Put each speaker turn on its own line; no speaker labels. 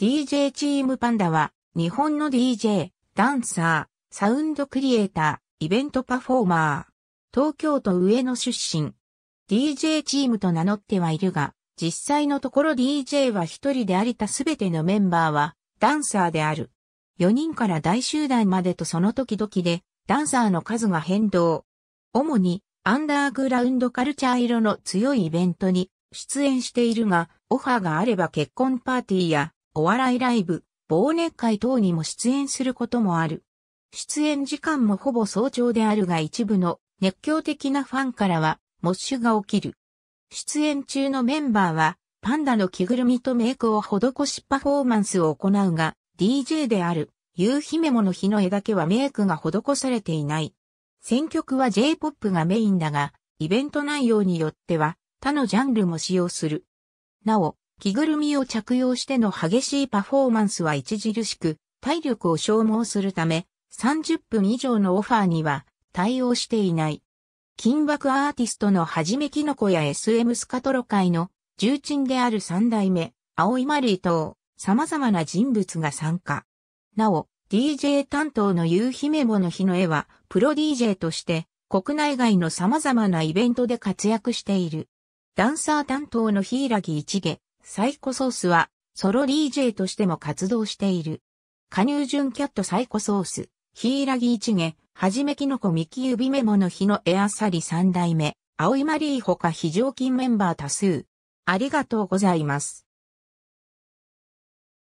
DJ チームパンダは、日本の DJ、ダンサー、サウンドクリエイター、イベントパフォーマー、東京都上野出身。DJ チームと名乗ってはいるが、実際のところ DJ は一人でありたすべてのメンバーは、ダンサーである。4人から大集団までとその時々で、ダンサーの数が変動。主に、アンダーグラウンドカルチャー色の強いイベントに出演しているが、オファーがあれば結婚パーティーやお笑いライブ、忘年会等にも出演することもある。出演時間もほぼ早朝であるが一部の熱狂的なファンからは、モッシュが起きる。出演中のメンバーは、パンダの着ぐるみとメイクを施しパフォーマンスを行うが、DJ である、夕日メモの日の絵だけはメイクが施されていない。選曲は J-POP がメインだが、イベント内容によっては、他のジャンルも使用する。なお、着ぐるみを着用しての激しいパフォーマンスは著しく、体力を消耗するため、30分以上のオファーには対応していない。金爆アーティストのはじめきのこや SM スカトロ界の重鎮である三代目、青い丸ー等、様々な人物が参加。なお、DJ 担当の夕日メモの日の絵は、プロ DJ として、国内外の様々なイベントで活躍している。ダンサー担当のヒイラギ一毛、サイコソースは、ソロ DJ としても活動している。加入順キャットサイコソース、ヒイラギ一チゲ、はじめきのこみきゆびメモの日のエアサリ三代目、青いマリーほか非常勤メンバー多数。ありがとうございます。